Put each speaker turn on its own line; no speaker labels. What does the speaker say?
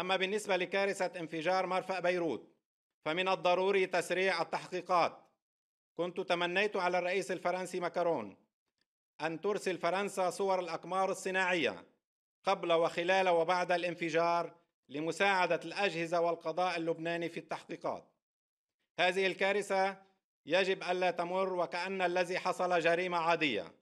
أما بالنسبة لكارثة انفجار مرفأ بيروت فمن الضروري تسريع التحقيقات كنت تمنيت على الرئيس الفرنسي ماكرون أن ترسل فرنسا صور الأقمار الصناعية قبل وخلال وبعد الانفجار لمساعدة الأجهزة والقضاء اللبناني في التحقيقات هذه الكارثة يجب ألا تمر وكأن الذي حصل جريمة عادية